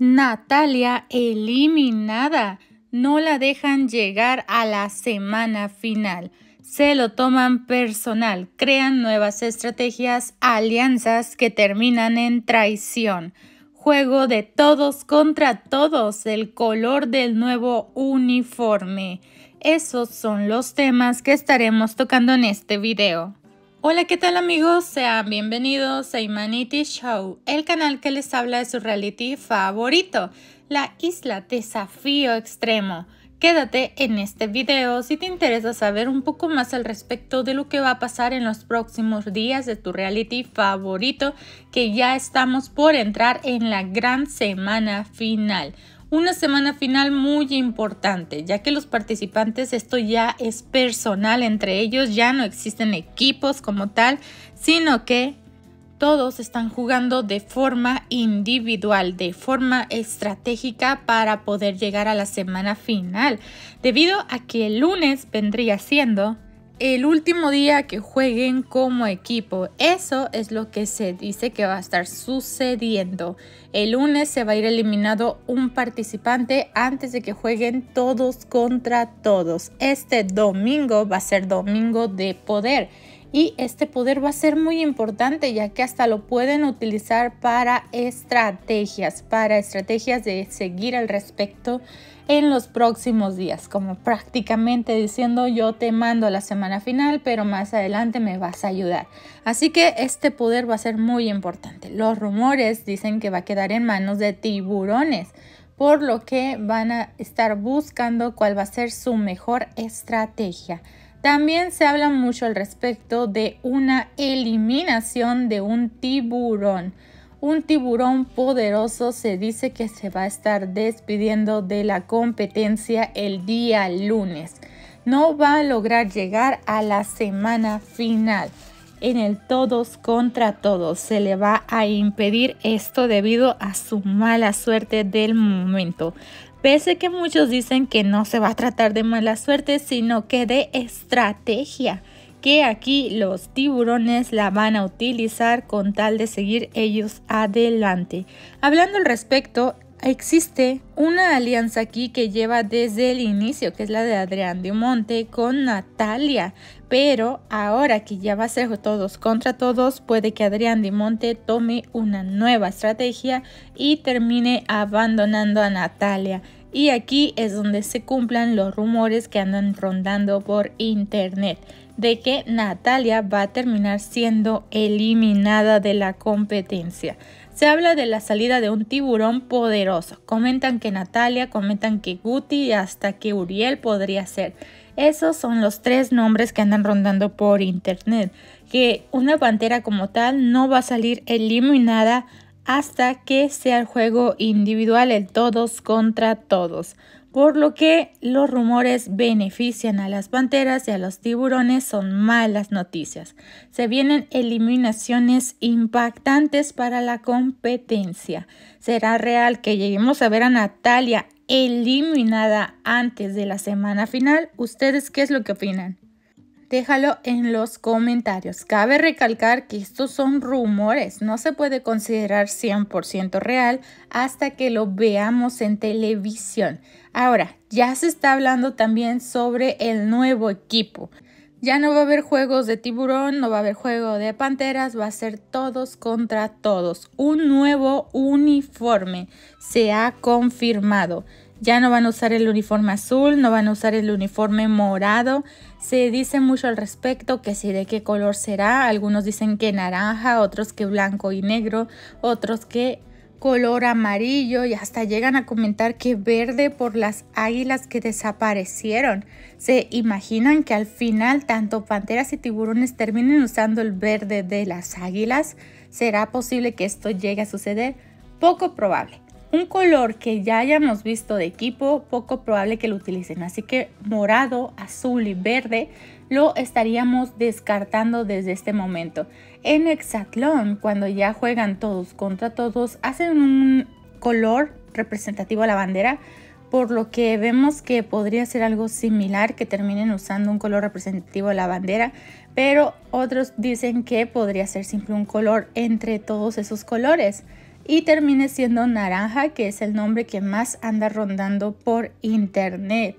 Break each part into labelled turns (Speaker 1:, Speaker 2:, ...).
Speaker 1: Natalia eliminada. No la dejan llegar a la semana final. Se lo toman personal, crean nuevas estrategias, alianzas que terminan en traición. Juego de todos contra todos, el color del nuevo uniforme. Esos son los temas que estaremos tocando en este video. Hola, ¿qué tal amigos? Sean bienvenidos a Imanity Show, el canal que les habla de su reality favorito, la isla Desafío Extremo. Quédate en este video si te interesa saber un poco más al respecto de lo que va a pasar en los próximos días de tu reality favorito, que ya estamos por entrar en la gran semana final una semana final muy importante, ya que los participantes esto ya es personal entre ellos, ya no existen equipos como tal, sino que todos están jugando de forma individual, de forma estratégica para poder llegar a la semana final, debido a que el lunes vendría siendo el último día que jueguen como equipo. Eso es lo que se dice que va a estar sucediendo. El lunes se va a ir eliminado un participante antes de que jueguen todos contra todos. Este domingo va a ser domingo de poder y este poder va a ser muy importante ya que hasta lo pueden utilizar para estrategias, para estrategias de seguir al respecto en los próximos días, como prácticamente diciendo yo te mando a la semana final, pero más adelante me vas a ayudar. Así que este poder va a ser muy importante. Los rumores dicen que va a quedar en manos de tiburones, por lo que van a estar buscando cuál va a ser su mejor estrategia. También se habla mucho al respecto de una eliminación de un tiburón. Un tiburón poderoso se dice que se va a estar despidiendo de la competencia el día lunes. No va a lograr llegar a la semana final en el todos contra todos. Se le va a impedir esto debido a su mala suerte del momento. Pese que muchos dicen que no se va a tratar de mala suerte, sino que de estrategia, que aquí los tiburones la van a utilizar con tal de seguir ellos adelante. Hablando al respecto, Existe una alianza aquí que lleva desde el inicio, que es la de Adrián Monte con Natalia, pero ahora que ya va a ser todos contra todos, puede que Adrián Monte tome una nueva estrategia y termine abandonando a Natalia. Y aquí es donde se cumplan los rumores que andan rondando por internet de que Natalia va a terminar siendo eliminada de la competencia. Se habla de la salida de un tiburón poderoso. Comentan que Natalia, comentan que Guti y hasta que Uriel podría ser. Esos son los tres nombres que andan rondando por internet. Que una pantera como tal no va a salir eliminada hasta que sea el juego individual, el todos contra todos. Por lo que los rumores benefician a las panteras y a los tiburones son malas noticias. Se vienen eliminaciones impactantes para la competencia. ¿Será real que lleguemos a ver a Natalia eliminada antes de la semana final? ¿Ustedes qué es lo que opinan? déjalo en los comentarios. Cabe recalcar que estos son rumores, no se puede considerar 100% real hasta que lo veamos en televisión. Ahora, ya se está hablando también sobre el nuevo equipo. Ya no va a haber juegos de tiburón, no va a haber juego de panteras, va a ser todos contra todos. Un nuevo uniforme se ha confirmado. Ya no van a usar el uniforme azul, no van a usar el uniforme morado. Se dice mucho al respecto que si de qué color será. Algunos dicen que naranja, otros que blanco y negro, otros que color amarillo y hasta llegan a comentar que verde por las águilas que desaparecieron. Se imaginan que al final tanto panteras y tiburones terminen usando el verde de las águilas. ¿Será posible que esto llegue a suceder? Poco probable. Un color que ya hayamos visto de equipo, poco probable que lo utilicen, así que morado, azul y verde lo estaríamos descartando desde este momento. En hexatlón, cuando ya juegan todos contra todos, hacen un color representativo a la bandera, por lo que vemos que podría ser algo similar que terminen usando un color representativo a la bandera, pero otros dicen que podría ser simplemente un color entre todos esos colores y termine siendo naranja, que es el nombre que más anda rondando por internet,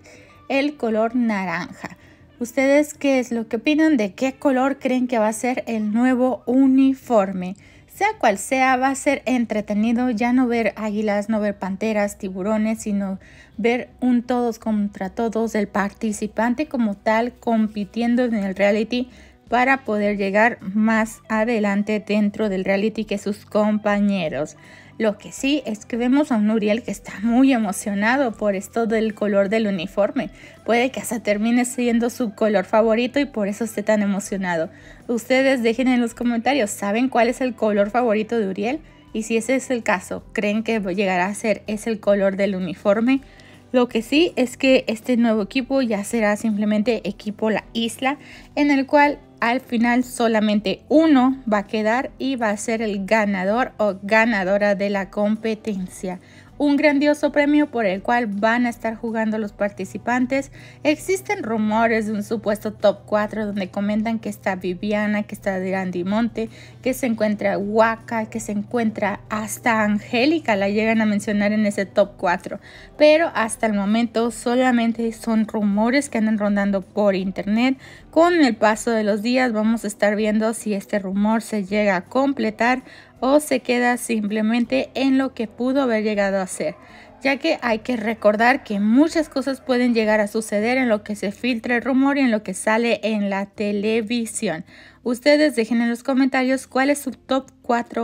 Speaker 1: el color naranja. ¿Ustedes qué es lo que opinan? ¿De qué color creen que va a ser el nuevo uniforme? Sea cual sea, va a ser entretenido ya no ver águilas, no ver panteras, tiburones, sino ver un todos contra todos, el participante como tal compitiendo en el reality para poder llegar más adelante dentro del reality que sus compañeros. Lo que sí es que vemos a un Uriel que está muy emocionado por esto del color del uniforme. Puede que hasta termine siendo su color favorito y por eso esté tan emocionado. Ustedes dejen en los comentarios, ¿saben cuál es el color favorito de Uriel? Y si ese es el caso, ¿creen que llegará a ser ese el color del uniforme? Lo que sí es que este nuevo equipo ya será simplemente equipo La Isla, en el cual al final solamente uno va a quedar y va a ser el ganador o ganadora de la competencia un grandioso premio por el cual van a estar jugando los participantes. Existen rumores de un supuesto top 4 donde comentan que está Viviana, que está Grandi Monte, que se encuentra Waka, que se encuentra hasta Angélica, la llegan a mencionar en ese top 4. Pero hasta el momento solamente son rumores que andan rondando por internet. Con el paso de los días vamos a estar viendo si este rumor se llega a completar o se queda simplemente en lo que pudo haber llegado a ser, ya que hay que recordar que muchas cosas pueden llegar a suceder en lo que se filtra el rumor y en lo que sale en la televisión. Ustedes dejen en los comentarios cuál es su top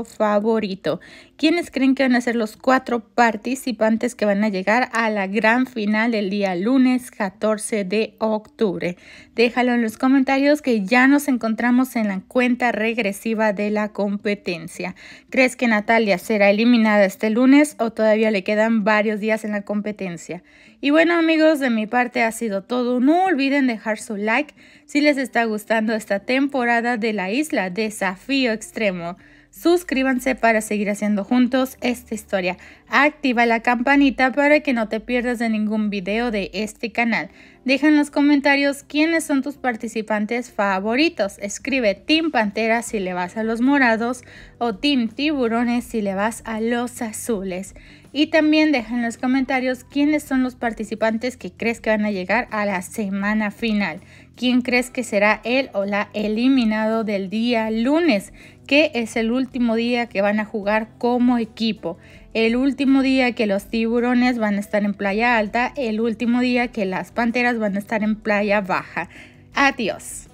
Speaker 1: favorito. ¿Quiénes creen que van a ser los cuatro participantes que van a llegar a la gran final el día lunes 14 de octubre? Déjalo en los comentarios que ya nos encontramos en la cuenta regresiva de la competencia. ¿Crees que Natalia será eliminada este lunes o todavía le quedan varios días en la competencia? Y bueno amigos, de mi parte ha sido todo. No olviden dejar su like si les está gustando esta temporada de la isla Desafío Extremo. Suscríbanse para seguir haciendo juntos esta historia. Activa la campanita para que no te pierdas de ningún video de este canal. Deja en los comentarios quiénes son tus participantes favoritos. Escribe Team Pantera si le vas a los morados o Team Tiburones si le vas a los azules. Y también deja en los comentarios quiénes son los participantes que crees que van a llegar a la semana final. ¿Quién crees que será el o la eliminado del día lunes? Que es el último día que van a jugar como equipo. El último día que los tiburones van a estar en playa alta. El último día que las panteras van a estar en playa baja. Adiós.